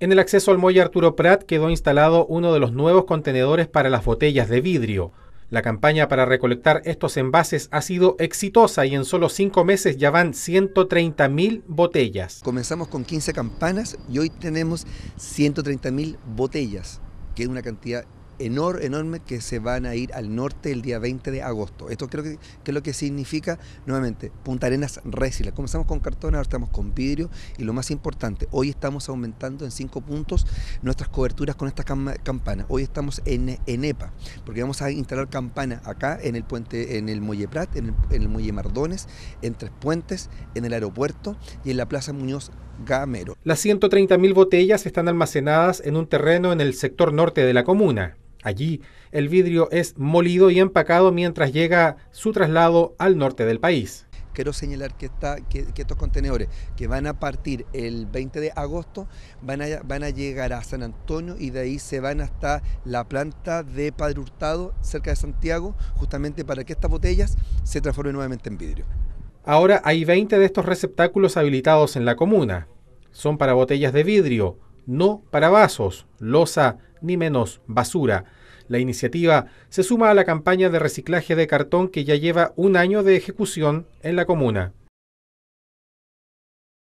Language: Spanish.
En el acceso al muelle Arturo Prat quedó instalado uno de los nuevos contenedores para las botellas de vidrio. La campaña para recolectar estos envases ha sido exitosa y en solo cinco meses ya van 130.000 botellas. Comenzamos con 15 campanas y hoy tenemos 130.000 botellas, que es una cantidad enorme, que se van a ir al norte el día 20 de agosto. Esto creo que, es lo que significa, nuevamente, Punta Arenas Resila. Comenzamos con cartón, ahora estamos con vidrio y lo más importante, hoy estamos aumentando en cinco puntos nuestras coberturas con estas campanas. Hoy estamos en, EPA, e porque vamos a instalar campana acá en el puente, en el Muelle Prat, en el, en el Muelle Mardones, en Tres Puentes, en el aeropuerto y en la Plaza Muñoz Gamero. Las 130.000 botellas están almacenadas en un terreno en el sector norte de la comuna. Allí, el vidrio es molido y empacado mientras llega su traslado al norte del país. Quiero señalar que, estos contenedores que van a partir el 20 de agosto van a, van a llegar a San Antonio y de ahí se van hasta la planta de Padre Hurtado cerca de Santiago justamente para que estas botellas se transformen nuevamente en vidrio. Ahora hay 20 de estos receptáculos habilitados en la comuna. Son para botellas de vidrio, no para vasos, losa ni menos basura. La iniciativa se suma a la campaña de reciclaje de cartón que ya lleva un año de ejecución en la comuna.